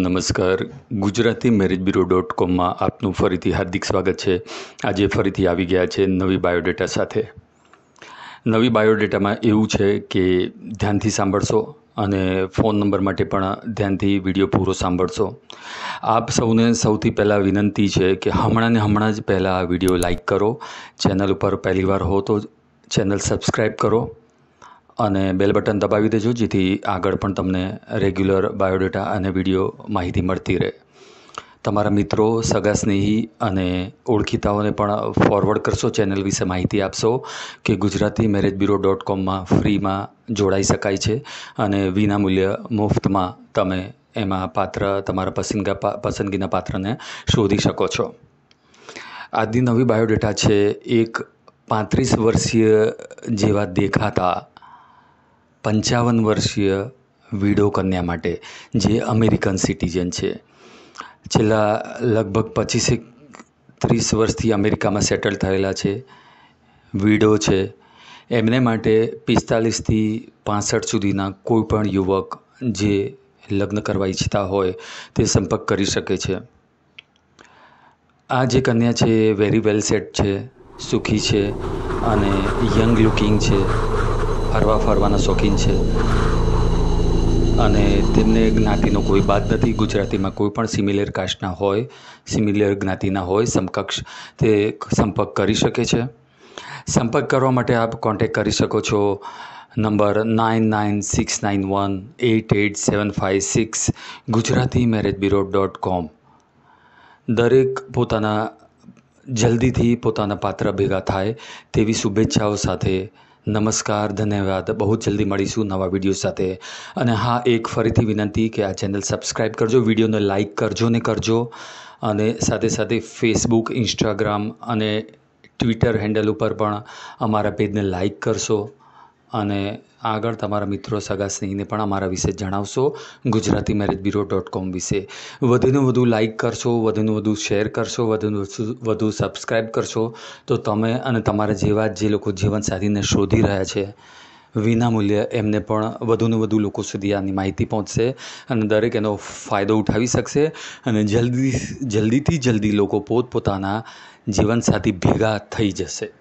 નમસ્કાર Gujarati marriage bureau dot કોમમાં આપનું ફરીથી હાર્દિક સ્વાગત છે આજે ફરીથી આવી ગયા છે નવી બાયોડેટા સાથે નવી બાયોડેટામાં એવું છે કે ધ્યાનથી સાંભળશો અને ફોન નંબર માટે પણ ધ્યાનથી વિડીયો પૂરો સાંભળશો આપ સૌને સૌથી પહેલાં વિનંતી છે કે હમણાં ને હમણાં જ પહેલાં આ વિડીયો લાઇક કરો ચેનલ ઉપર પહેલીવાર હો તો ચેનલ સબસ્ક્રાઈબ કરો અને બેલ બટન દબાવી દેજો જેથી આગળ પણ તમને રેગ્યુલર બાયોડેટા અને વિડીયો માહિતી મળતી રહે તમારા મિત્રો સગા સ્નેહી અને ઓળખીતાઓને પણ ફોરવર્ડ કરશો ચેનલ વિશે માહિતી આપશો કે ગુજરાતી મેરેજ બ્યુરો ડોટ કોમમાં ફ્રીમાં જોડાઈ શકાય છે અને વિનામૂલ્ય મુફ્તમાં તમે એમાં પાત્ર તમારા પસંદગા પસંદગીના પાત્રને શોધી શકો છો આજની નવી બાયોડેટા છે એક પાંત્રીસ વર્ષીય જેવા દેખાતા પંચાવન વર્ષીય વિડો કન્યા માટે જે અમેરિકન સિટીઝન છે છેલ્લા લગભગ પચીસેક ત્રીસ વર્ષથી અમેરિકામાં સેટલ થયેલા છે વિડો છે એમને માટે પિસ્તાલીસથી પાસઠ સુધીના કોઈપણ યુવક જે લગ્ન કરવા ઈચ્છતા હોય તે સંપર્ક કરી શકે છે આ જે કન્યા છે એ વેરી વેલ સેટ છે સુખી છે અને યંગ લુકિંગ છે ફરવા ફરવાના શોખીન છે અને તેમને જ્ઞાતિનો કોઈ બાદ નથી ગુજરાતીમાં કોઈ પણ સિમિલિયર કાસ્ટના હોય સિમિલિયર જ્ઞાતિના હોય સમકક્ષ તે સંપર્ક કરી શકે છે સંપર્ક કરવા માટે આપ કોન્ટેક કરી શકો છો number nine nine six nine one eight eight seven five six Gujarati marriage bureau dot com દરેક પોતાના જલ્દીથી પોતાના પાત્ર ભેગા થાય તેવી શુભેચ્છાઓ સાથે નમસ્કાર ધન્યવાદ બહુ જલ્દી મળીશું નવા વિડીયો સાથે અને હા એક ફરીથી વિનંતી કે આ ચેનલ સબસ્ક્રાઈબ કરજો વિડીયોને લાઇક કરજો ને કરજો અને સાથે સાથે ફેસબુક ઇન્સ્ટાગ્રામ અને ટ્વિટર હેન્ડલ ઉપર પણ અમારા પેજને લાઇક કરશો અને આગળ તમારા મિત્રો સગા સ્નેહીને પણ અમારા વિશે જણાવશો ગુજરાતી મેરેજ બ્યુરો ડોટ કોમ વિશે વધુને વધુ લાઇક કરશો વધુને વધુ શેર કરશો વધુને વધુ સબસ્ક્રાઈબ કરશો તો તમે અને તમારા જેવા જે લોકો જીવનસાથીને શોધી રહ્યા છે વિનામૂલ્યે એમને પણ વધુને વધુ લોકો સુધી આની માહિતી પહોંચશે અને દરેક એનો ફાયદો ઉઠાવી શકશે અને જલ્દી જલ્દીથી જલ્દી લોકો પોતપોતાના જીવનસાથી ભેગા થઈ જશે